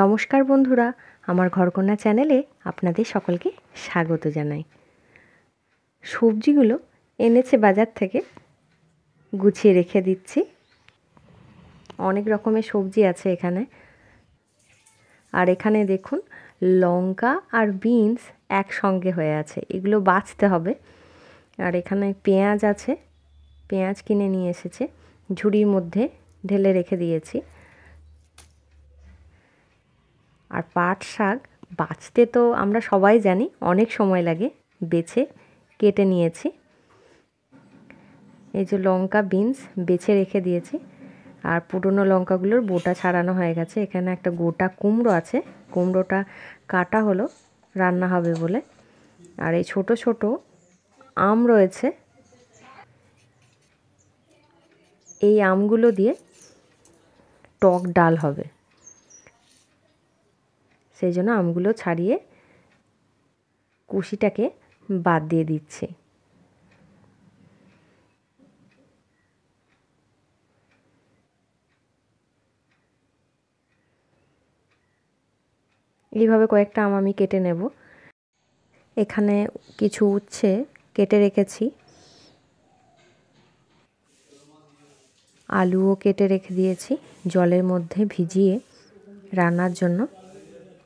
নমস্কার বন্ধুরা আমার ঘরকন্যা চ্যানেলে আপনাদের সকলকে স্বাগত জানাই সবজিগুলো এনেছে বাজার থেকে গুছিয়ে রেখে দিচ্ছি অনেক রকমের সবজি আছে এখানে আর এখানে দেখুন লঙ্কা আর বিনস একসঙ্গে হয়ে আছে এগুলো বাঁচতে হবে আর এখানে পেঁয়াজ আছে পেঁয়াজ কিনে নিয়ে এসেছে ঝুড়ির মধ্যে ঢেলে রেখে দিয়েছি আর পাট শাক বাঁচতে তো আমরা সবাই জানি অনেক সময় লাগে বেছে কেটে নিয়েছি এই যে লঙ্কা বিনস বেছে রেখে দিয়েছি আর পুরনো লঙ্কাগুলোর বোটা ছাড়ানো হয়ে গেছে এখানে একটা গোটা কুমড়ো আছে কুমড়োটা কাটা হলো রান্না হবে বলে আর এই ছোট ছোট আম রয়েছে এই আমগুলো দিয়ে টক ডাল হবে সেই জন্য আমগুলো ছাড়িয়ে কুশিটাকে বাদ দিয়ে দিচ্ছি এইভাবে কয়েকটা আম আমি কেটে নেব এখানে কিছু উচ্ছে কেটে রেখেছি আলুও কেটে রেখে দিয়েছি জলের মধ্যে ভিজিয়ে রান্নার জন্য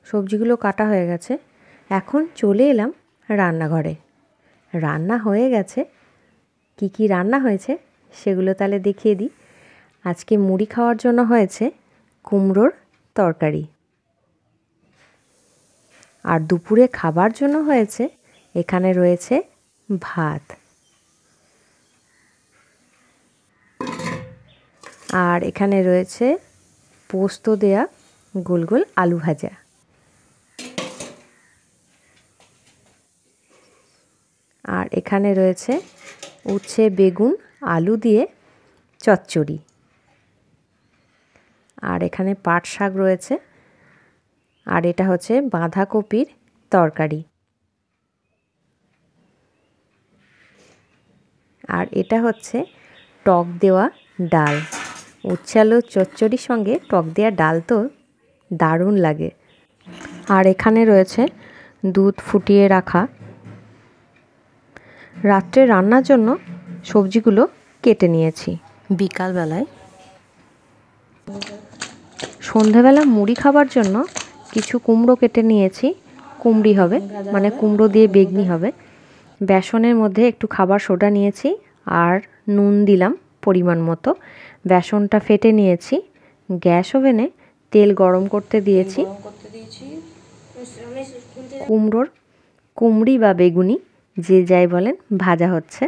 সবজিগুলো কাটা হয়ে গেছে এখন চলে এলাম রান্নাঘরে রান্না হয়ে গেছে কি কি রান্না হয়েছে সেগুলো তাহলে দেখিয়ে দিই আজকে মুড়ি খাওয়ার জন্য হয়েছে কুমড়োর তরকারি আর দুপুরে খাবার জন্য হয়েছে এখানে রয়েছে ভাত আর এখানে রয়েছে পোস্ত দেয়া গোল গোল আলু ভাজা আর এখানে রয়েছে উচ্ছে বেগুন আলু দিয়ে চচ্চড়ি আর এখানে পাট শাক রয়েছে আর এটা হচ্ছে বাঁধাকপির তরকারি আর এটা হচ্ছে টক দেওয়া ডাল উচ্ছালো চচ্চড়ির সঙ্গে টক দেওয়া ডাল তো দারুণ লাগে আর এখানে রয়েছে দুধ ফুটিয়ে রাখা রাত্রে রান্নার জন্য সবজিগুলো কেটে নিয়েছি বিকালবেলায় সন্ধেবেলা মুড়ি খাবার জন্য কিছু কুমড়ো কেটে নিয়েছি কুমড়ি হবে মানে কুমড়ো দিয়ে বেগনি হবে বেসনের মধ্যে একটু খাবার সোডা নিয়েছি আর নুন দিলাম পরিমাণ মতো বেসনটা ফেটে নিয়েছি গ্যাস ওভেনে তেল গরম করতে দিয়েছি কুমড়োর কুমড়ি বা বেগুনি যে যাই বলেন ভাজা হচ্ছে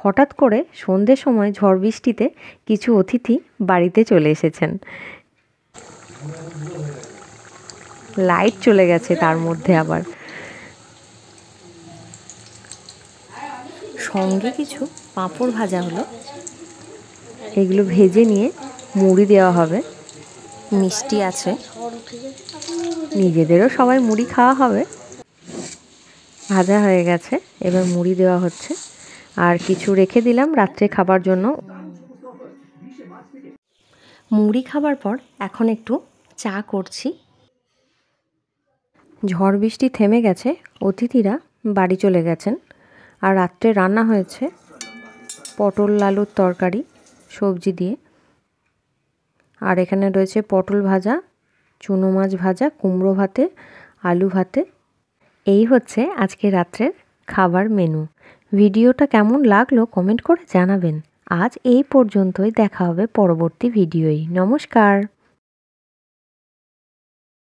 হঠাৎ করে সন্ধ্যে সময় ঝড় বৃষ্টিতে কিছু অতিথি বাড়িতে চলে এসেছেন লাইট চলে গেছে তার মধ্যে আবার সঙ্গে কিছু পাঁপড় ভাজা হলো এগুলো ভেজে নিয়ে মুড়ি দেওয়া হবে মিষ্টি আছে নিজেদেরও সবাই মুড়ি খাওয়া হবে ভাজা হয়ে গেছে এবার মুড়ি দেওয়া হচ্ছে আর কিছু রেখে দিলাম রাত্রে খাবার জন্য মুড়ি খাবার পর এখন একটু চা করছি ঝড় বৃষ্টি থেমে গেছে অতিথিরা বাড়ি চলে গেছেন আর রাত্রে রান্না হয়েছে পটল লালুর তরকারি সবজি দিয়ে আর এখানে রয়েছে পটল ভাজা চুনো মাছ ভাজা কুমড়ো ভাতে আলু ভাতে এই হচ্ছে আজকে রাত্রের খাবার মেনু ভিডিওটা কেমন লাগলো কমেন্ট করে জানাবেন আজ এই পর্যন্তই দেখা হবে পরবর্তী ভিডিওই নমস্কার